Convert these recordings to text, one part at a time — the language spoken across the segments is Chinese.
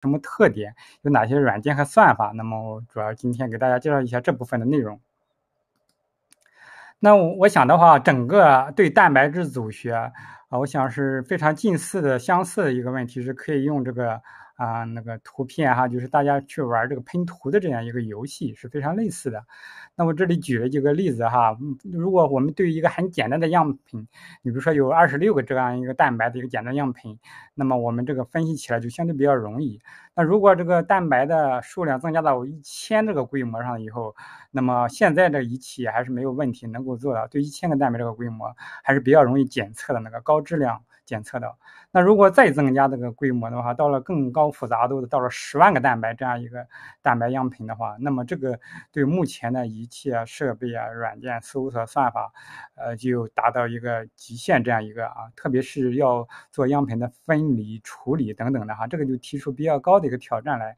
什么特点？有哪些软件和算法？那么我主要今天给大家介绍一下这部分的内容。那我我想的话，整个对蛋白质组学啊，我想是非常近似的、相似的一个问题，是可以用这个。啊，那个图片哈，就是大家去玩这个喷涂的这样一个游戏是非常类似的。那我这里举了几个例子哈，如果我们对于一个很简单的样品，你比如说有二十六个这样一个蛋白的一个简单样品，那么我们这个分析起来就相对比较容易。那如果这个蛋白的数量增加到一千这个规模上以后，那么现在的仪器还是没有问题能够做到对一千个蛋白这个规模还是比较容易检测的那个高质量检测的。那如果再增加这个规模的话，到了更高复杂度的，到了十万个蛋白这样一个蛋白样品的话，那么这个对目前的仪器啊、设备啊、软件搜索算法，呃，就达到一个极限这样一个啊，特别是要做样品的分离处理等等的哈，这个就提出比较高的一个挑战来。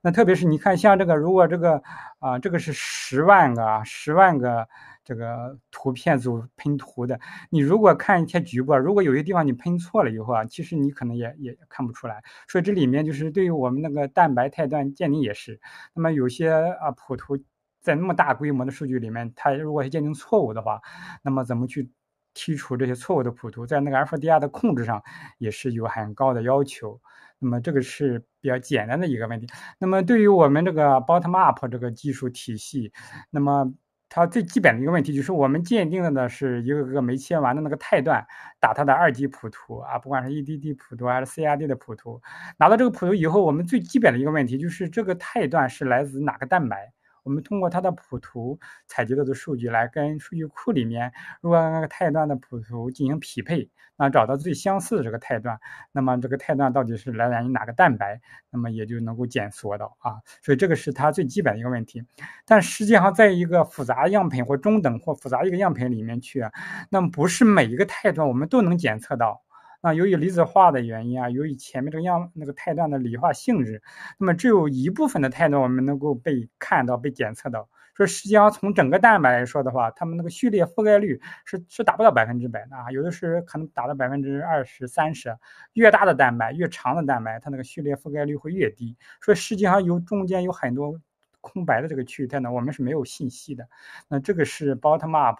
那特别是你看，像这个如果这个啊，这个是十万个、啊，十万个这个图片组喷涂的，你如果看一些局部，如果有些地方你喷错了以后啊。其实你可能也也看不出来，所以这里面就是对于我们那个蛋白肽段鉴定也是。那么有些啊谱图在那么大规模的数据里面，它如果是鉴定错误的话，那么怎么去剔除这些错误的谱图，在那个 FDR 的控制上也是有很高的要求。那么这个是比较简单的一个问题。那么对于我们这个 Bottom Up 这个技术体系，那么。它最基本的一个问题就是，我们鉴定的呢是一个个没切完的那个肽段，打它的二级谱图啊，不管是 E D D 谱图还是 C R D 的谱图，拿到这个谱图以后，我们最基本的一个问题就是这个肽段是来自哪个蛋白。我们通过它的谱图采集到的数据来跟数据库里面如果那个肽段的谱图进行匹配，那找到最相似的这个肽段，那么这个肽段到底是来源于哪个蛋白，那么也就能够检索到啊，所以这个是它最基本的一个问题。但实际上，在一个复杂样品或中等或复杂一个样品里面去，那么不是每一个肽段我们都能检测到。那由于离子化的原因啊，由于前面这个样那个肽段的理化性质，那么只有一部分的肽段我们能够被看到、被检测到。说实际上从整个蛋白来说的话，它们那个序列覆盖率是是达不到百分之百的啊，有的是可能达到百分之二十三十。越大的蛋白、越长的蛋白，它那个序列覆盖率会越低。所以实际上有中间有很多。空白的这个区域段呢，我们是没有信息的。那这个是 Bottom Up，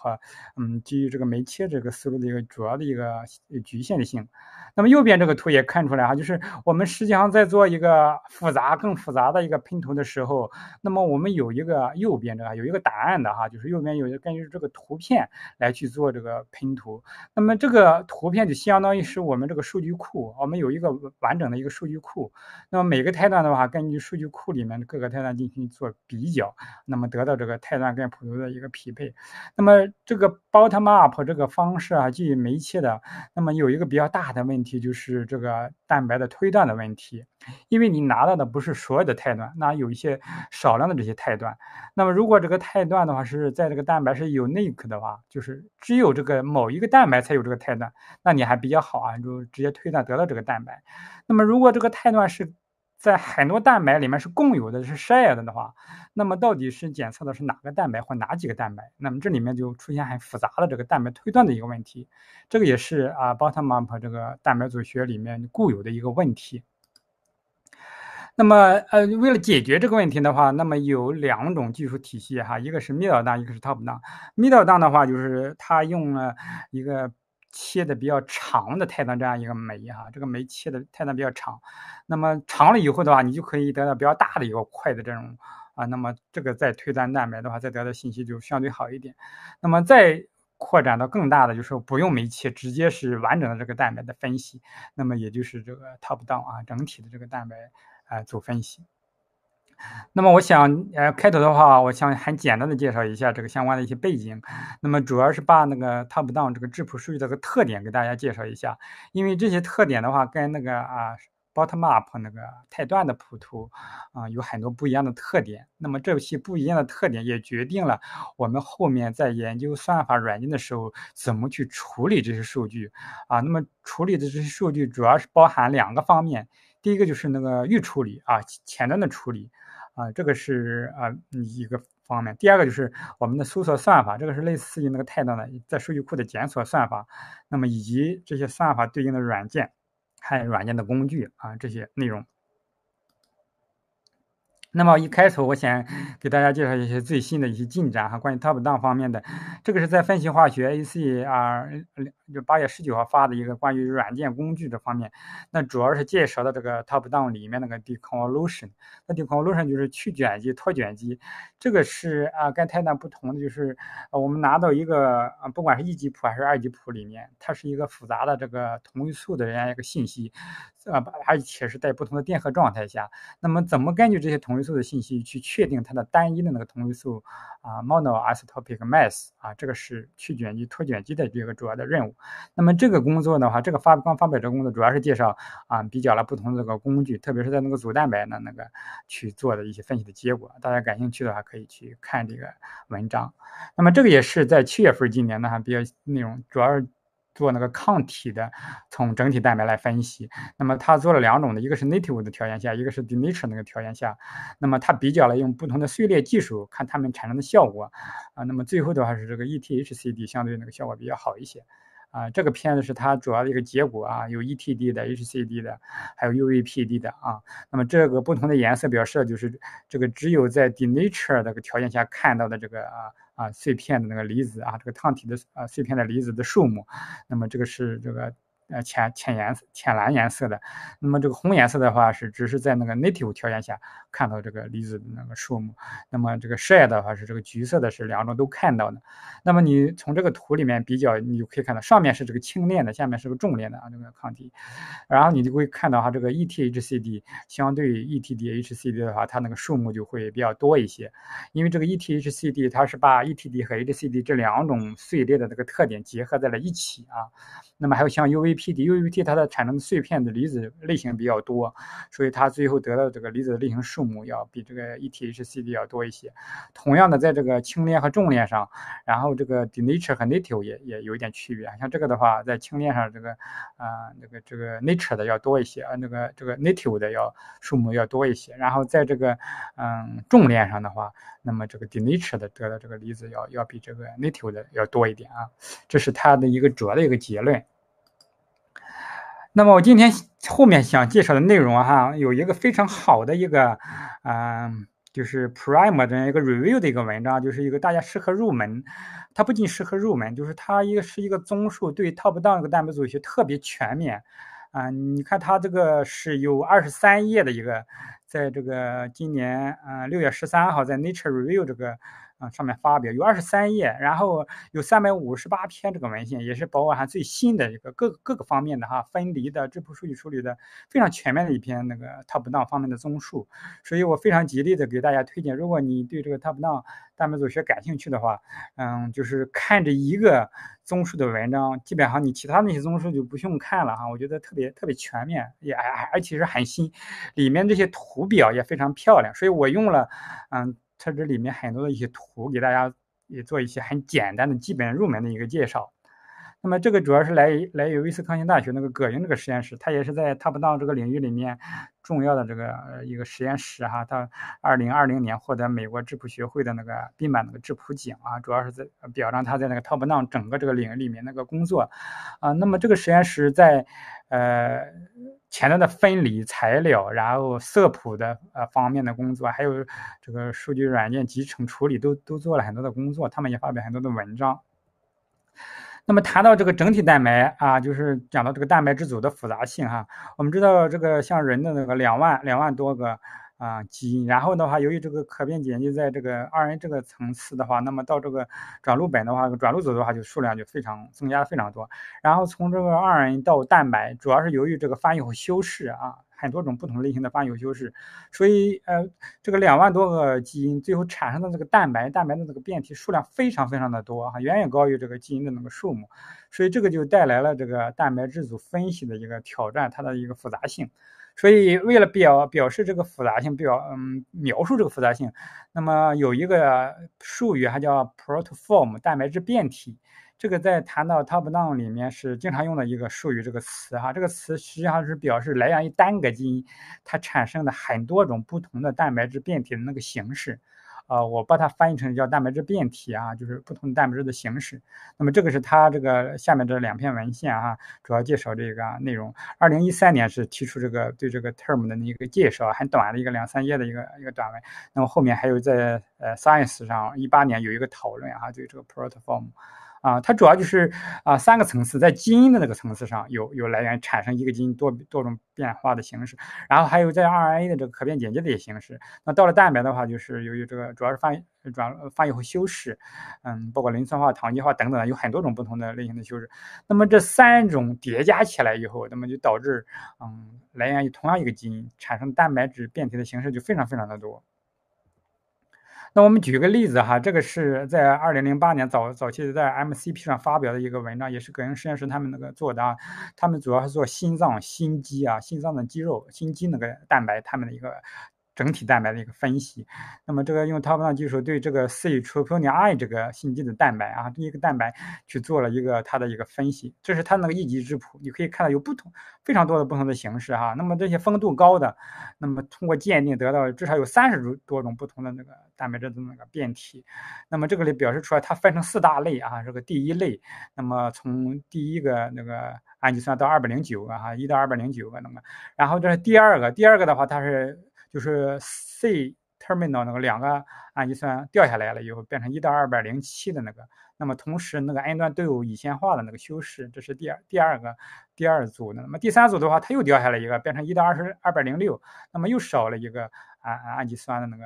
嗯，基于这个没切这个思路的一个主要的一个局限性。那么右边这个图也看出来哈，就是我们实际上在做一个复杂、更复杂的一个喷图的时候，那么我们有一个右边这个有一个答案的哈，就是右边有根据这个图片来去做这个喷图。那么这个图片就相当于是我们这个数据库，我们有一个完整的一个数据库。那么每个胎段的话，根据数据库里面的各个胎段进行做。比较，那么得到这个肽段跟普通的一个匹配。那么这个 bottom up 这个方式啊，基于酶切的，那么有一个比较大的问题就是这个蛋白的推断的问题。因为你拿到的不是所有的肽段，那有一些少量的这些肽段。那么如果这个肽段的话是在这个蛋白是有 nick 的话，就是只有这个某一个蛋白才有这个肽段，那你还比较好啊，就直接推断得到这个蛋白。那么如果这个肽段是在很多蛋白里面是共有的，是 share d 的话，那么到底是检测的是哪个蛋白或哪几个蛋白？那么这里面就出现很复杂的这个蛋白推断的一个问题，这个也是啊 bottom up 这个蛋白组学里面固有的一个问题。那么呃为了解决这个问题的话，那么有两种技术体系哈，一个是 middle down，一个是 top down。middle down 的话就是它用了一个。切的比较长的肽段这样一个酶哈，这个酶切的肽段比较长，那么长了以后的话，你就可以得到比较大的一个块的这种啊，那么这个再推断蛋白的话，再得到信息就相对好一点。那么再扩展到更大的，就是不用酶切，直接是完整的这个蛋白的分析，那么也就是这个 top down 啊，整体的这个蛋白啊组分析。那么我想，呃，开头的话，我想很简单的介绍一下这个相关的一些背景。那么主要是把那个 Topdown 这个质谱数据的个特点给大家介绍一下，因为这些特点的话，跟那个啊 Bottomup 那个肽段的谱图啊有很多不一样的特点。那么这些不一样的特点也决定了我们后面在研究算法软件的时候怎么去处理这些数据啊。那么处理的这些数据主要是包含两个方面。第一个就是那个预处理啊，前端的处理啊，这个是啊一个方面。第二个就是我们的搜索算法，这个是类似于那个太大的在数据库的检索算法，那么以及这些算法对应的软件，还有软件的工具啊这些内容。那么一开头，我想给大家介绍一些最新的一些进展哈，关于 Top Down 方面的，这个是在分析化学 ACR 就八月十九号发的一个关于软件工具的方面，那主要是介绍的这个 Top Down 里面那个 deconvolution，那 deconvolution 就是去卷积脱卷积，这个是啊跟 Top Down 不同的就是，啊我们拿到一个啊不管是一级谱还是二级谱里面，它是一个复杂的这个同位素的这样一个信息，啊而且是在不同的电荷状态下，那么怎么根据这些同位素的信息去确定它的单一的那个同位素啊，monoisotopic mass 啊，这个是去卷积、脱卷积的这个主要的任务。那么这个工作的话，这个发刚发表这个工作主要是介绍啊，比较了不同的这个工具，特别是在那个组蛋白的那个去做的一些分析的结果。大家感兴趣的话可以去看这个文章。那么这个也是在七月份今年呢，还比较内容，主要。做那个抗体的，从整体蛋白来分析。那么他做了两种的，一个是 native 的条件下，一个是 denature 那个条件下。那么他比较了用不同的碎裂技术，看它们产生的效果。啊，那么最后的话是这个 ETHCD 相对那个效果比较好一些。啊，这个片子是它主要的一个结果啊，有 ETD 的、HCD 的，还有 UVPD 的啊。那么这个不同的颜色表示的就是这个只有在 denature 那个条件下看到的这个啊。啊，碎片的那个离子啊，这个抗体的啊碎片的离子的数目，那么这个是这个呃浅浅颜色、浅蓝颜色的，那么这个红颜色的话是只是在那个 native 条件下。看到这个离子的那个数目，那么这个 shade 的话是这个橘色的，是两种都看到的。那么你从这个图里面比较，你就可以看到上面是这个轻链的，下面是个重链的啊，这个抗体。然后你就会看到哈，这个 ETHCD 相对 e t d h c d 的话，它那个数目就会比较多一些，因为这个 ETHCD 它是把 ETD 和 HCD 这两种碎裂的这个特点结合在了一起啊。那么还有像 UVPD、UVT，它的产生的碎片的离子类型比较多，所以它最后得到这个离子的类型数。数目要比这个 ETHCD 要多一些。同样的，在这个轻链和重链上，然后这个 d e Nature 和 Native 也也有一点区别。像这个的话，在轻链上，这个啊那个这个 Nature 的要多一些，啊那个这个 Native 的要数目要多一些。然后在这个嗯重链上的话，那么这个 d e Nature 的得到这个离子要要比这个 Native 的要多一点啊。这是它的一个主要的一个结论。那么我今天后面想介绍的内容啊，哈，有一个非常好的一个，嗯，就是 Prime 的一个 Review 的一个文章，就是一个大家适合入门，它不仅适合入门，就是它一个是一个综述，对 Top Down 这个蛋白组学特别全面，啊，你看它这个是有二十三页的一个，在这个今年啊六月十三号在 Nature Review 这个。上面发表有二十三页，然后有三百五十八篇这个文献，也是包括上最新的一个各各个方面的哈分离的质谱数据处理的非常全面的一篇那个 TOPDOWN 方面的综述，所以我非常极力的给大家推荐，如果你对这个 TOPDOWN 蛋白组学感兴趣的话，嗯，就是看这一个综述的文章，基本上你其他那些综述就不用看了哈，我觉得特别特别全面，也而而且是很新，里面这些图表也非常漂亮，所以我用了，嗯。设置里面很多的一些图，给大家也做一些很简单的基本入门的一个介绍。那么这个主要是来来于威斯康星大学那个葛云这个实验室，他也是在 TOP d o w n 这个领域里面重要的这个一个实验室哈。他二零二零年获得美国质谱学会的那个宾版那个质谱奖啊，主要是在表彰他在那个 TOP d o w n 整个这个领域里面那个工作啊。那么这个实验室在呃。前端的分离材料，然后色谱的呃方面的工作，还有这个数据软件集成处理，都都做了很多的工作，他们也发表很多的文章。那么谈到这个整体蛋白啊，就是讲到这个蛋白质组的复杂性哈，我们知道这个像人的那个两万两万多个。啊，基因，然后的话，由于这个可变碱就在这个 RNA 这个层次的话，那么到这个转录本的话，转录组的话就数量就非常增加的非常多。然后从这个 RNA 到蛋白，主要是由于这个翻译和修饰啊，很多种不同类型的翻译和修饰，所以呃，这个两万多个基因最后产生的这个蛋白，蛋白的这个变体数量非常非常的多哈，远远高于这个基因的那个数目，所以这个就带来了这个蛋白质组分析的一个挑战，它的一个复杂性。所以，为了表表示这个复杂性，表嗯描述这个复杂性，那么有一个术语还叫 p r o t o form 蛋白质变体，这个在谈到 top down 里面是经常用的一个术语，这个词哈，这个词实际上是表示来源于单个基因它产生的很多种不同的蛋白质变体的那个形式。啊，我把它翻译成叫蛋白质变体啊，就是不同蛋白质的形式。那么这个是它这个下面这两篇文献啊，主要介绍这个内容。二零一三年是提出这个对这个 term 的一个介绍，很短的一个两三页的一个一个短文。那么后面还有在呃 Science 上一八年有一个讨论啊，对这个 platform。啊，它主要就是啊三个层次，在基因的那个层次上有有来源产生一个基因多多种变化的形式，然后还有在 RNA 的这个可变剪接的一些形式。那到了蛋白的话，就是由于这个主要是翻转翻译和修饰，嗯，包括磷酸化、糖基化等等，有很多种不同的类型的修饰。那么这三种叠加起来以后，那么就导致嗯来源于同样一个基因产生蛋白质变体的形式就非常非常的多。那我们举个例子哈，这个是在二零零八年早早期在 MCP 上发表的一个文章，也是葛英实验室他们那个做的啊。他们主要是做心脏心肌啊，心脏的肌肉、心肌那个蛋白他们的一个。整体蛋白的一个分析，那么这个用 Top-down 技术对这个 C troponin I 这个新肌子蛋白啊，这一个蛋白去做了一个它的一个分析，这是它那个一级质谱，你可以看到有不同非常多的不同的形式哈。那么这些丰度高的，那么通过鉴定得到至少有三十多种不同的那个蛋白质的那个变体。那么这个里表示出来，它分成四大类啊。这个第一类，那么从第一个那个氨基酸到二百零九个哈，一到二百零九个那么，然后这是第二个，第二个的话它是。就是 C term 的那个两个氨基酸掉下来了以后，变成一到二百零七的那个。那么同时，那个 N 端都有乙酰化的那个修饰，这是第第二个第二组。那么第三组的话，它又掉下来一个，变成一到二十二百零六，那么又少了一个氨氨基酸的那个。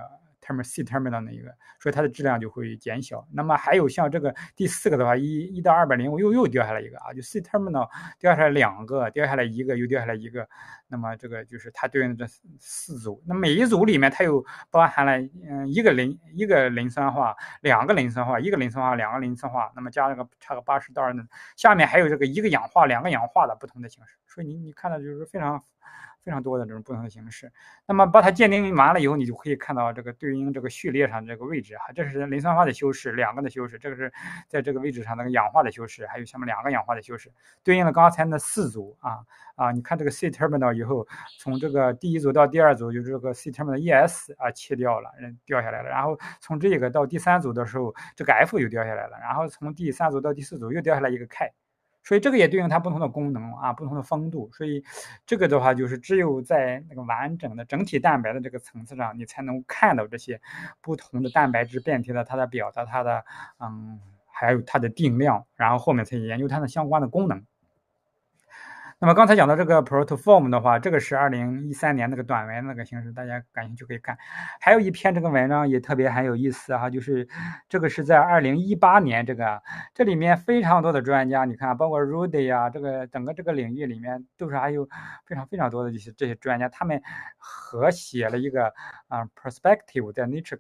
上面 C terminal 那一个，所以它的质量就会减小。那么还有像这个第四个的话，一一到二百零五又又掉下来一个啊，就 C terminal 掉下来两个，掉下来一个，又掉下来一个。那么这个就是它对应的四组，那每一组里面它有包含了嗯一个磷一个磷酸化，两个磷酸化，一个磷酸化，两个磷酸化，那么加了个差个八十到二。下面还有这个一个氧化，两个氧化的不同的形式。所以你你看到就是非常。非常多的这种不同的形式，那么把它鉴定完了以后，你就可以看到这个对应这个序列上这个位置哈，这是磷酸化的修饰，两个的修饰，这个是在这个位置上那个氧化的修饰，还有下面两个氧化的修饰，对应了刚才那四组啊啊，你看这个 C terminal 以后，从这个第一组到第二组，就是这个 C terminal 的 E S 啊切掉了，掉下来了，然后从这个到第三组的时候，这个 F 又掉下来了，然后从第三组到第四组又掉下来一个 K。所以这个也对应它不同的功能啊，不同的风度。所以这个的话，就是只有在那个完整的整体蛋白的这个层次上，你才能看到这些不同的蛋白质变体的它的表达，它的嗯，还有它的定量，然后后面才研究它的相关的功能。那么刚才讲到这个 protoform 的话，这个是二零一三年那个短文那个形式，大家感兴趣可以看。还有一篇这个文章也特别很有意思哈，就是这个是在二零一八年，这个这里面非常多的专家，你看包括 Rudy 啊，这个整个这个领域里面都是还有非常非常多的这些这些专家，他们合写了一个啊 perspective 在 Nature。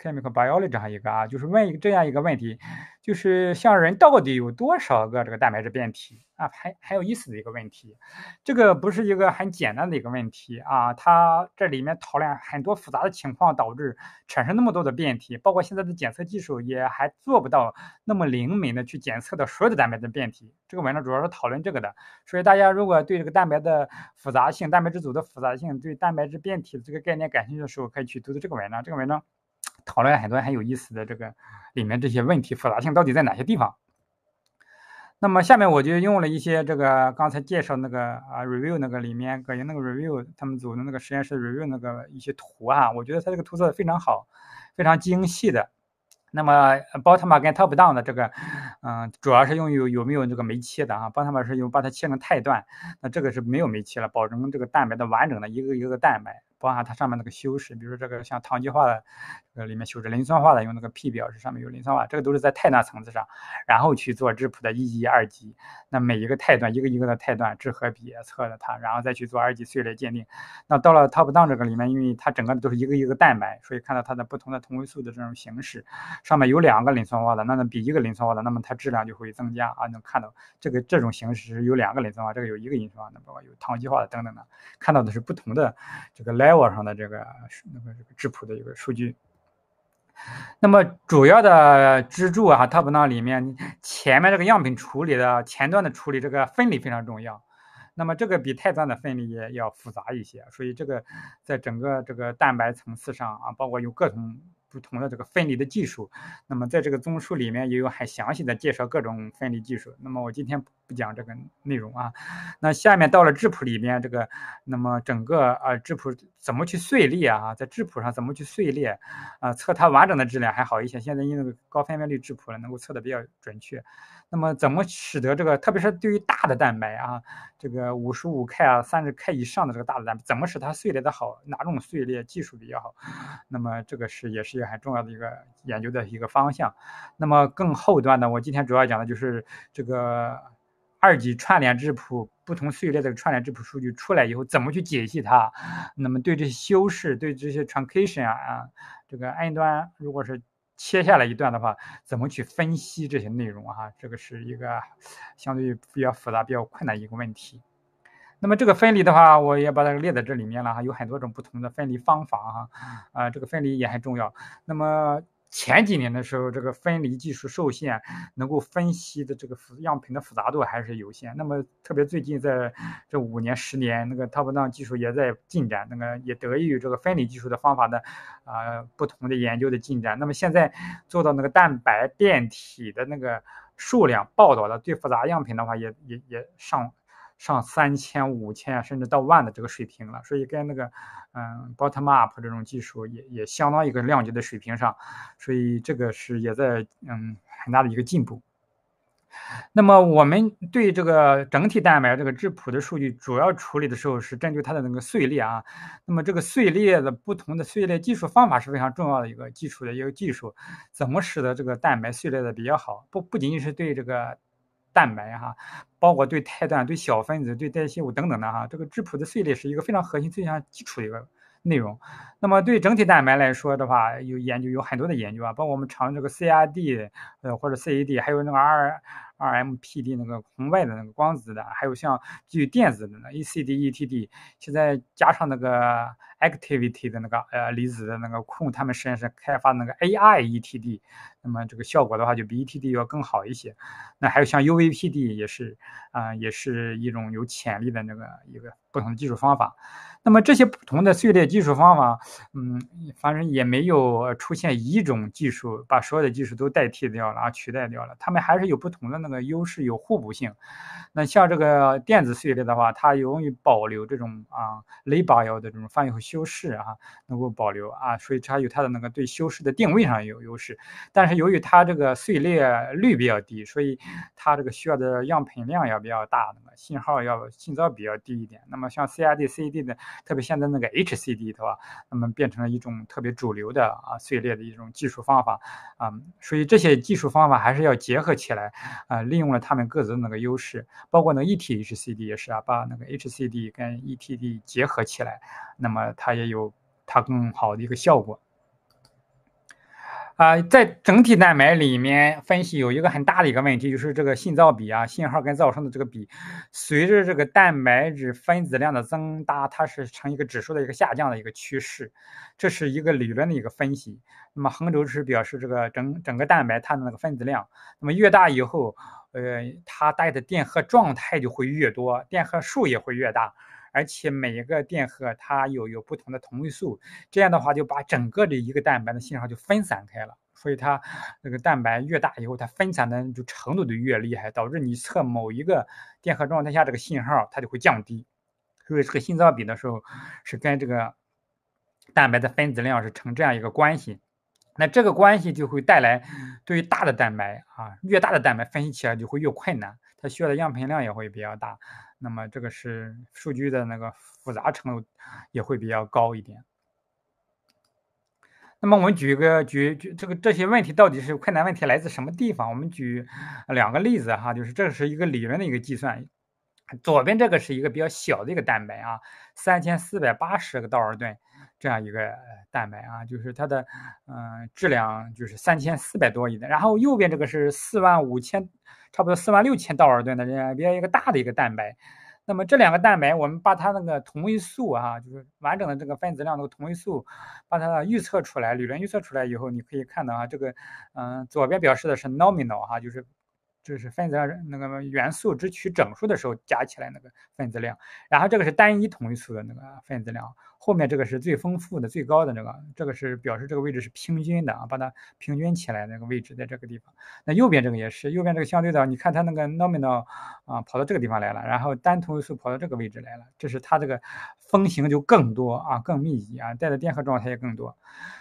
c h e m i c a l biology 这样一个啊，就是问一个这样一个问题，就是像人到底有多少个这个蛋白质变体啊？还很有意思的一个问题。这个不是一个很简单的一个问题啊，它这里面讨论很多复杂的情况导致产生那么多的变体，包括现在的检测技术也还做不到那么灵敏的去检测到所有的蛋白质变体。这个文章主要是讨论这个的，所以大家如果对这个蛋白的复杂性、蛋白质组的复杂性、对蛋白质变体的这个概念感兴趣的时候，可以去读读这个文章。这个文章。讨论很多很有意思的这个里面这些问题复杂性到底在哪些地方？那么下面我就用了一些这个刚才介绍那个啊 review 那个里面葛觉那个 review 他们组的那个实验室 review 那个一些图啊，我觉得它这个图做的非常好，非常精细的。那么 b o t 鲍特玛跟 down 的这个，嗯，主要是用于有没有这个酶切的啊？b o t t 特玛是用把它切成肽段，那这个是没有酶切了，保证这个蛋白的完整的一个一个蛋白。包含它上面那个修饰，比如说这个像糖基化的，这个里面修饰磷酸化的，用那个 P 表示上面有磷酸化，这个都是在肽那层次上，然后去做质谱的一级、二级，那每一个肽段一个一个的肽段质和比测了它，然后再去做二级序列鉴定。那到了 Top Down 这个里面，因为它整个都是一个一个蛋白，所以看到它的不同的同位素的这种形式，上面有两个磷酸化的，那比一个磷酸化的，那么它质量就会增加啊，能看到这个这种形式有两个磷酸化，这个有一个磷酸，化，那包括有糖基化的等等的，看到的是不同的这个来。iBio 上的这个那个这个质谱的一个数据，那么主要的支柱啊，Top N 里面前面这个样品处理的前端的处理，这个分离非常重要。那么这个比肽段的分离也要复杂一些，所以这个在整个这个蛋白层次上啊，包括有各种不同的这个分离的技术。那么在这个综述里面也有很详细的介绍各种分离技术。那么我今天不讲这个内容啊。那下面到了质谱里面这个，那么整个啊质谱。怎么去碎裂啊？在质谱上怎么去碎裂啊？测它完整的质量还好一些，现在用高分辨率质谱了，能够测得比较准确。那么怎么使得这个，特别是对于大的蛋白啊，这个五十五 k 啊、三十 k 以上的这个大的蛋白，怎么使它碎裂的好？哪种碎裂技术比较好？那么这个是也是一个很重要的一个研究的一个方向。那么更后端的，我今天主要讲的就是这个。二级串联质谱，不同序列的串联质谱数据出来以后，怎么去解析它？那么对这些修饰，对这些 t r u n c a t i o n 啊，这个 N 端如果是切下来一段的话，怎么去分析这些内容啊？这个是一个相对比较复杂、比较困难一个问题。那么这个分离的话，我也把它列在这里面了哈，有很多种不同的分离方法哈，啊，这个分离也很重要。那么，前几年的时候，这个分离技术受限，能够分析的这个复样品的复杂度还是有限。那么，特别最近在这五年、十年，那个 t o w n 技术也在进展，那个也得益于这个分离技术的方法的啊不同的研究的进展。那么现在做到那个蛋白变体的那个数量报道的最复杂样品的话，也也也上。上三千、五千啊，甚至到万的这个水平了，所以跟那个，嗯，bottom up 这种技术也也相当一个量级的水平上，所以这个是也在嗯很大的一个进步。那么我们对这个整体蛋白这个质谱的数据主要处理的时候是针对它的那个碎裂啊，那么这个碎裂的不同的碎裂技术方法是非常重要的一个基础的一个技术，怎么使得这个蛋白碎裂的比较好？不不仅仅是对这个。蛋白哈，包括对肽段、对小分子、对代谢物等等的哈，这个质谱的碎裂是一个非常核心、非常基础的一个内容。那么对整体蛋白来说的话，有研究有很多的研究啊，包括我们常用这个 c r d 呃或者 CAD，还有那个 R RMPD 那个红外的那个光子的，还有像具电子的那 ECD、ETD，现在加上那个。activity 的那个呃离子的那个控，他们实际上是开发的那个 a i e t d，那么这个效果的话就比 e t d 要更好一些。那还有像 u v p d 也是啊，也是一种有潜力的那个一个不同的技术方法。那么这些不同的碎裂技术方法，嗯，反正也没有出现一种技术把所有的技术都代替掉了、取代掉了，他们还是有不同的那个优势，有互补性。那像这个电子碎裂的话，它容易保留这种啊雷 e l 的这种泛用性。修饰啊，能够保留啊，所以它有它的那个对修饰的定位上有优势，但是由于它这个碎裂率比较低，所以它这个需要的样品量要比较大，那么信号要信噪比较低一点。那么像 C R D C D 的，特别现在那个 H C D 的话，那么变成了一种特别主流的啊碎裂的一种技术方法啊，所以这些技术方法还是要结合起来啊，利用了他们各自的那个优势，包括那 E T H C D 也是啊，把那个 H C D 跟 E T D 结合起来，那么。它也有它更好的一个效果啊，在整体蛋白里面分析有一个很大的一个问题，就是这个信噪比啊，信号跟噪声的这个比，随着这个蛋白质分子量的增大，它是呈一个指数的一个下降的一个趋势，这是一个理论的一个分析。那么横轴是表示这个整整个蛋白它的那个分子量，那么越大以后，呃，它带的电荷状态就会越多，电荷数也会越大。而且每一个电荷它有有不同的同位素，这样的话就把整个的一个蛋白的信号就分散开了。所以它那个蛋白越大以后，它分散的就程度就越厉害，导致你测某一个电荷状态下这个信号它就会降低。所以这个脏比的时候是跟这个蛋白的分子量是成这样一个关系。那这个关系就会带来对于大的蛋白啊，越大的蛋白分析起来就会越困难，它需要的样品量也会比较大。那么这个是数据的那个复杂程度也会比较高一点。那么我们举一个举举这个这些问题到底是困难问题来自什么地方？我们举两个例子哈，就是这是一个理论的一个计算，左边这个是一个比较小的一个蛋白啊，三千四百八十个道尔顿这样一个蛋白啊，就是它的嗯质量就是三千四百多亿的，然后右边这个是四万五千。差不多四万六千道尔顿的，这样比较一个大的一个蛋白。那么这两个蛋白，我们把它那个同位素啊，就是完整的这个分子量的同位素，把它预测出来，理论预测出来以后，你可以看到啊，这个，嗯，左边表示的是 nominal 哈，就是，就是分子量那个元素只取整数的时候加起来那个分子量，然后这个是单一同位素的那个分子量。后面这个是最丰富的、最高的那个，这个是表示这个位置是平均的啊，把它平均起来那个位置在这个地方。那右边这个也是，右边这个相对的，你看它那个 nominal 啊，跑到这个地方来了，然后单同素跑到这个位置来了，这是它这个风行就更多啊，更密集啊，带的电荷状态也更多。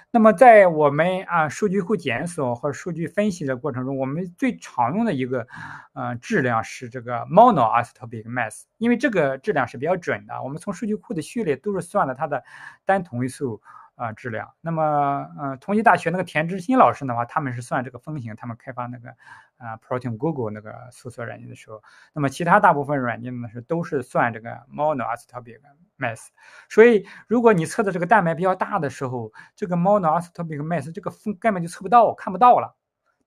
那么在我们啊数据库检索或者数据分析的过程中，我们最常用的一个呃质量是这个 mono a t o b i c mass，因为这个质量是比较准的。我们从数据库的序列都是算了它。的单同位素啊质量，那么呃，同济大学那个田志新老师的话，他们是算这个分型，他们开发那个啊 Protein Google 那个搜索软件的时候，那么其他大部分软件呢是都是算这个 Monoisotopic Mass，所以如果你测的这个蛋白比较大的时候，这个 Monoisotopic Mass 这个分根本就测不到，看不到了。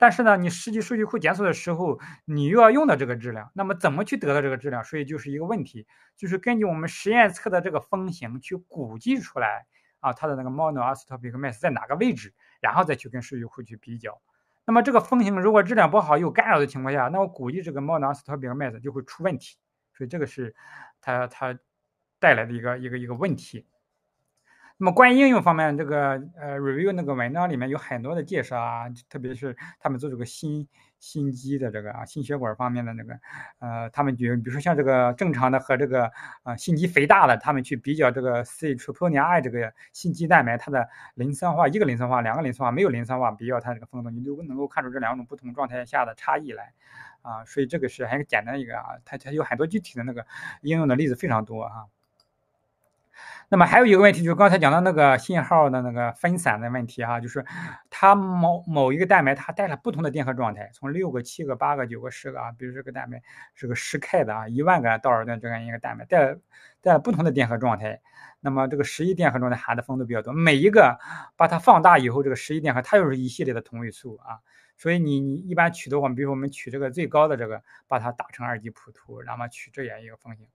但是呢，你实际数据库检索的时候，你又要用到这个质量，那么怎么去得到这个质量？所以就是一个问题，就是根据我们实验测的这个风型去估计出来啊，它的那个 monoastopic mass 在哪个位置，然后再去跟数据库去比较。那么这个风型如果质量不好有干扰的情况下，那我估计这个 monoastopic mass 就会出问题，所以这个是它它带来的一个一个一个问题。那么关于应用方面，这个呃 review 那个文章里面有很多的介绍啊，特别是他们做这个心心肌的这个啊心血管方面的那个呃，他们就比如说像这个正常的和这个啊心肌肥大的，他们去比较这个 c t e r p o n a I 这个心肌蛋白它的磷酸化一个磷酸化两个磷酸化没有磷酸化比较它这个风度，你就能够看出这两种不同状态下的差异来啊，所以这个是很简单一个啊，它它有很多具体的那个应用的例子非常多啊。那么还有一个问题，就是刚才讲的那个信号的那个分散的问题哈，就是它某某一个蛋白，它带了不同的电荷状态，从六个、七个、八个、九个、十个啊，比如这个蛋白是个十 k 的啊，一万个道尔顿这样一个蛋白带带了不同的电荷状态。那么这个十一电荷状态含的丰度比较多，每一个把它放大以后，这个十一电荷它又是一系列的同位素啊，所以你你一般取的话，比如说我们取这个最高的这个，把它打成二级谱图，然后取这样一个风形。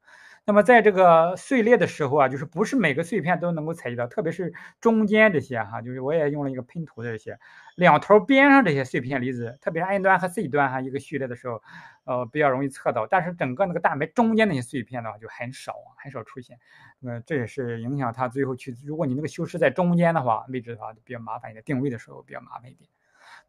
那么在这个碎裂的时候啊，就是不是每个碎片都能够采集到，特别是中间这些哈，就是我也用了一个喷涂的这些两头边上这些碎片离子，特别是 N 端和 C 端哈，一个序列的时候，呃，比较容易测到。但是整个那个蛋白中间那些碎片的话就很少，很少出现。那这也是影响它最后去，如果你那个修饰在中间的话位置的话，就比较麻烦一点，定位的时候比较麻烦一点。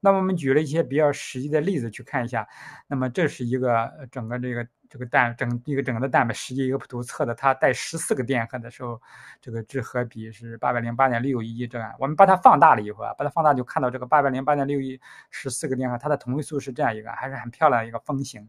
那么我们举了一些比较实际的例子去看一下。那么这是一个整个这个。这个蛋整一个整个的蛋白，实际一个图测的，它带十四个电荷的时候，这个质荷比是八百零八点六一这样。我们把它放大了以后啊，把它放大就看到这个八百零八点六一十四个电荷，它的同位素是这样一个，还是很漂亮一个风型。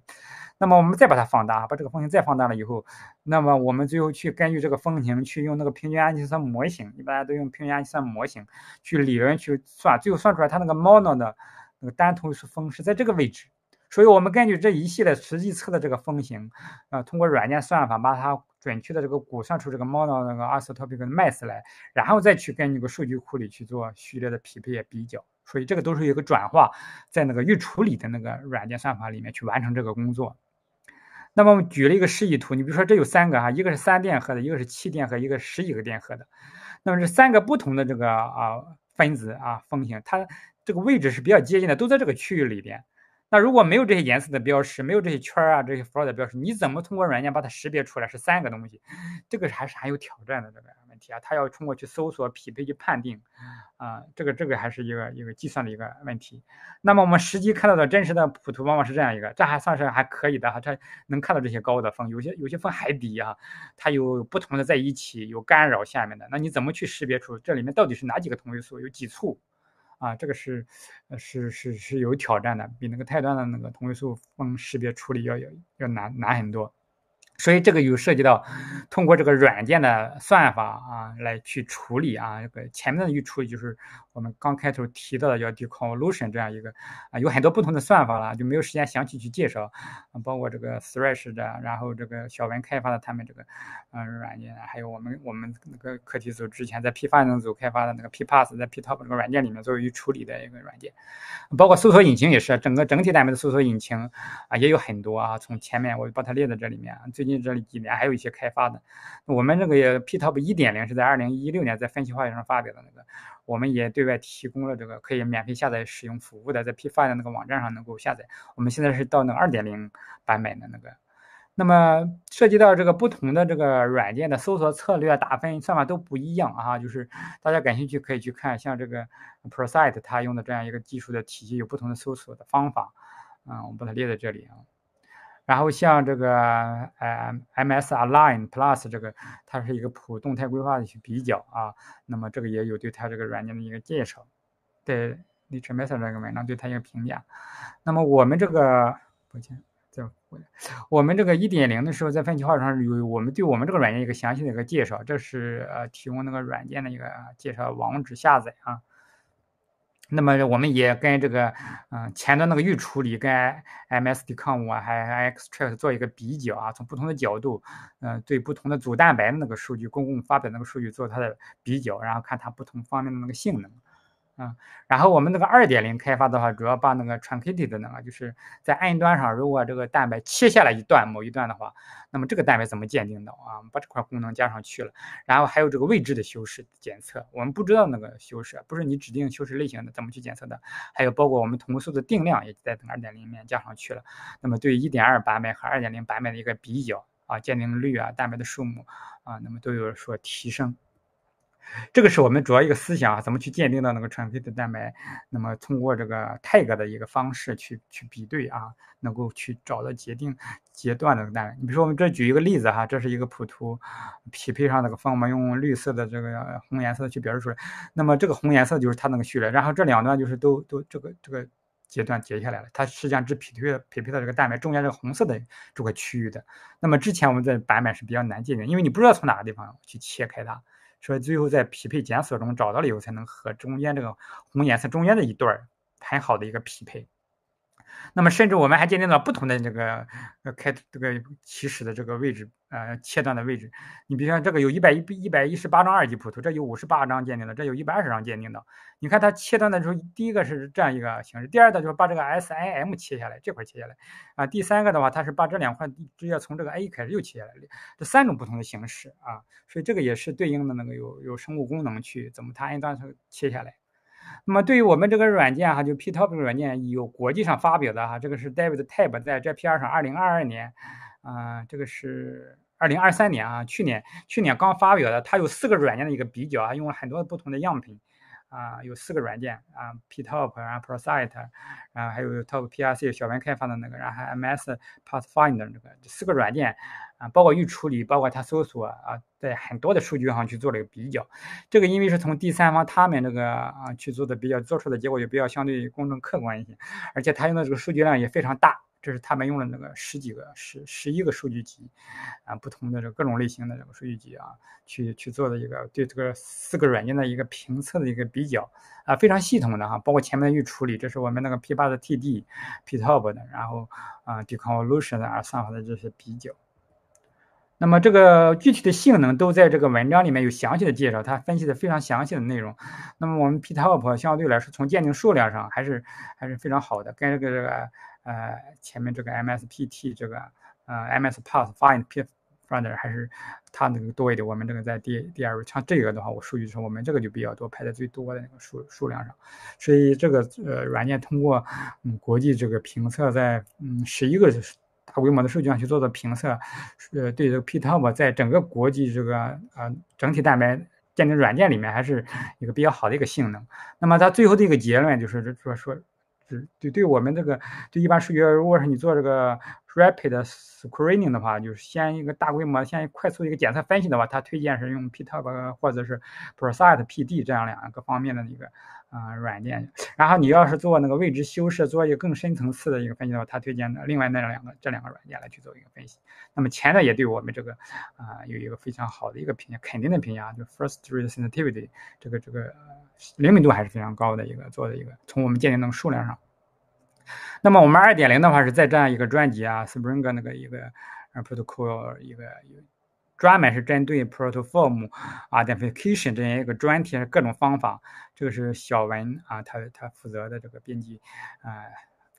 那么我们再把它放大把这个风型再放大了以后，那么我们最后去根据这个风型去用那个平均氨基酸模型，一般都用平均氨基酸模型去理论去算，最后算出来它那个 mono 的那个单同位素峰是在这个位置。所以，我们根据这一系列实际测的这个风行，呃，通过软件算法把它准确的这个估算出这个 model 那个阿斯托皮克的 m a s 来，然后再去跟那个数据库里去做序列的匹配比较。所以，这个都是一个转化，在那个预处理的那个软件算法里面去完成这个工作。那么，我们举了一个示意图，你比如说这有三个哈，一个是三电荷的，一个是七电荷，一个十几个电荷的。那么，这三个不同的这个啊分子啊风型，它这个位置是比较接近的，都在这个区域里边。那如果没有这些颜色的标识，没有这些圈儿啊，这些符号的标识，你怎么通过软件把它识别出来是三个东西？这个还是很有挑战的这个问题啊，它要通过去搜索匹配去判定啊，这个这个还是一个一个计算的一个问题。那么我们实际看到的真实的谱图往往是这样一个，这还算是还可以的哈，它能看到这些高的峰，有些有些峰还低啊，它有不同的在一起有干扰下面的，那你怎么去识别出这里面到底是哪几个同位素，有几簇？啊，这个是是是是有挑战的，比那个太端的那个同位素风识别处理要要要难难很多。所以这个有涉及到通过这个软件的算法啊来去处理啊，这个前面的预处理就是我们刚开头提到的叫 deconvolution 这样一个啊，有很多不同的算法了，就没有时间详细去介绍包括这个 thresh 的，然后这个小文开发的他们这个嗯软件，还有我们我们那个课题组之前在批发组开发的那个 p p a s s 在 ptop 这个软件里面作为预处理的一个软件，包括搜索引擎也是整个整体咱们的搜索引擎啊也有很多啊，从前面我就把它列在这里面最。近几年还有一些开发的，我们这个 p t o p 一点零是在二零一六年在分析化学上发表的那个，我们也对外提供了这个可以免费下载使用服务的，在 P-FI 的那个网站上能够下载。我们现在是到那个二点零版本的那个。那么涉及到这个不同的这个软件的搜索策略、打分算法都不一样啊，就是大家感兴趣可以去看，像这个 p r o s i t e 它用的这样一个技术的体系有不同的搜索的方法，嗯，我们把它列在这里啊。然后像这个呃 M S Align Plus 这个，它是一个普动态规划的去比较啊，那么这个也有对它这个软件的一个介绍，对 n a t e r e t u r e 这个文章对它一个评价。那么我们这个抱歉，叫我们这个一点零的时候在分析号上有我们对我们这个软件一个详细的一个介绍，这是呃提供那个软件的一个介绍网址下载啊。那么我们也跟这个，嗯，前端那个预处理跟 M S D m 啊，还 Extract 做一个比较啊，从不同的角度，嗯，对不同的组蛋白的那个数据、公共发表那个数据做它的比较，然后看它不同方面的那个性能。嗯，然后我们那个二点零开发的话，主要把那个 truncated 那个，就是在 N 端上，如果这个蛋白切下来一段某一段的话，那么这个蛋白怎么鉴定的啊？把这块功能加上去了，然后还有这个位置的修饰检测，我们不知道那个修饰，不是你指定修饰类型的，怎么去检测的？还有包括我们同素的定量也在等二点零面加上去了。那么对一点二版本和二点零版本的一个比较啊，鉴定率啊，蛋白的数目啊，那么都有所提升。这个是我们主要一个思想啊，怎么去鉴定到那个纯分的蛋白？那么通过这个 tag 的一个方式去去比对啊，能够去找到截定阶段的蛋白。你比如说，我们这举一个例子哈，这是一个谱图，匹配上那个方，我们用绿色的这个红颜色去表示出来。那么这个红颜色就是它那个序列，然后这两段就是都都这个这个阶段截下来了。它实际上只匹配匹配到这个蛋白中间这个红色的这块区域的。那么之前我们在版本是比较难鉴定，因为你不知道从哪个地方去切开它。所以最后在匹配检索中找到了以后，才能和中间这个红颜色中间的一段儿很好的一个匹配。那么，甚至我们还鉴定了不同的这个呃开这个起始的这个位置，呃切断的位置。你比如像这个有11118张二级谱图，这有58张鉴定了，这有120张鉴定了。你看它切断的时候，第一个是这样一个形式，第二个就是把这个 SIM 切下来，这块切下来啊。第三个的话，它是把这两块直接从这个 A 开始又切下来，这三种不同的形式啊。所以这个也是对应的那个有有生物功能去怎么它一段它切下来。那么对于我们这个软件哈，就 P top 软件有国际上发表的哈，这个是 David Tab 在 JPR 上二零二二年，啊，这个是二零二三年啊，去年去年刚发表的，它有四个软件的一个比较啊，用了很多不同的样品啊，有四个软件啊，P top，然后 Prosite，然后还有 Top PRC 小文开发的那个，然后 MS Path Finder 这个四个软件。啊，包括预处理，包括它搜索啊，在很多的数据上去做了一个比较。这个因为是从第三方他们那个啊去做的比较，做出的结果也比较相对公正客观一些。而且他用的这个数据量也非常大，这是他们用了那个十几个、十十一个数据集啊，不同的这个各种类型的这个数据集啊，去去做的一个对这个四个软件的一个评测的一个比较啊，非常系统的哈。包括前面的预处理，这是我们那个 P8 的 TD、PTop 的，然后啊 Deconvolution 啊算法的这些比较。那么这个具体的性能都在这个文章里面有详细的介绍，它分析的非常详细的内容。那么我们 P-TOP 相对来说从鉴定数量上还是还是非常好的，跟这个这个呃前面这个 MSP-T 这个呃 MS-Pass Find p r i n d e r 还是它个多一点。我们这个在第第二位，像这个的话，我数据说我们这个就比较多，排在最多的那个数数量上。所以这个呃软件通过嗯国际这个评测，在嗯十一个。大规模的数据上去做的评测，呃，对这个 p t o p 在整个国际这个呃整体蛋白鉴定软件里面还是一个比较好的一个性能。那么它最后的一个结论就是说说对对，我们这个对一般数据，如果是你做这个 Rapid Screening 的话，就是先一个大规模、先快速一个检测分析的话，它推荐是用 p t o p 或者是 p r o c i d e PD 这样两个方面的一个。啊，软件。然后你要是做那个位置修饰，做一个更深层次的一个分析的话，他推荐的另外那两个这两个软件来去做一个分析。那么前的也对我们这个啊有一个非常好的一个评价，肯定的评价，就 first r e e sensitivity，这个这个灵敏度还是非常高的一个做的一个。从我们鉴定的数量上，那么我们二点零的话是在这样一个专辑啊，springer 那个一个 protocol 一个。专门是针对 p r o t o f o r m 啊，identification 这样一个专题的各种方法，这个是小文啊，他他负责的这个编辑，啊，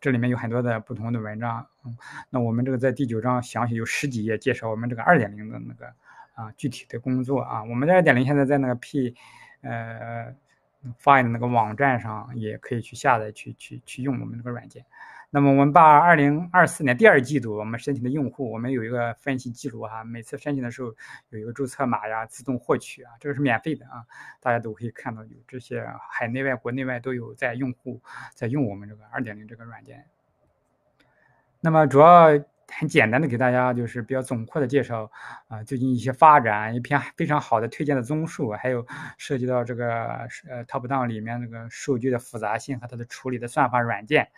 这里面有很多的不同的文章，嗯，那我们这个在第九章详细有十几页介绍我们这个二点零的那个啊具体的工作啊，我们的二点零现在在那个 p，呃，find 那个网站上也可以去下载去去去用我们这个软件。那么我们把二零二四年第二季度我们申请的用户，我们有一个分析记录哈，每次申请的时候有一个注册码呀，自动获取啊，这个是免费的啊，大家都可以看到有这些海内外国内外都有在用户在用我们这个二点零这个软件。那么主要。很简单的给大家就是比较总括的介绍啊，最近一些发展一篇非常好的推荐的综述，还有涉及到这个呃 t o p Down 里面那个数据的复杂性和它的处理的算法软件。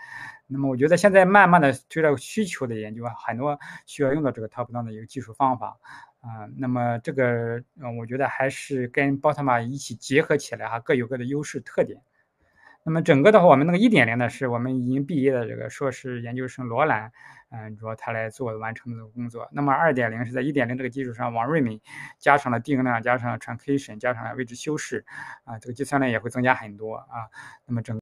那么我觉得现在慢慢的随着需求的研究啊，很多需要用到这个 t o p Down 的一个技术方法啊。那么这个嗯，我觉得还是跟 Bottom 一起结合起来哈，各有各的优势特点。那么整个的话，我们那个一点零呢，是我们已经毕业的这个硕士研究生罗兰，嗯，主要他来做完成这个工作。那么二点零是在一点零这个基础上，王瑞敏加上了定量，加上了 t r u n c a t i o n 加上位置修饰，啊，这个计算量也会增加很多啊。那么整。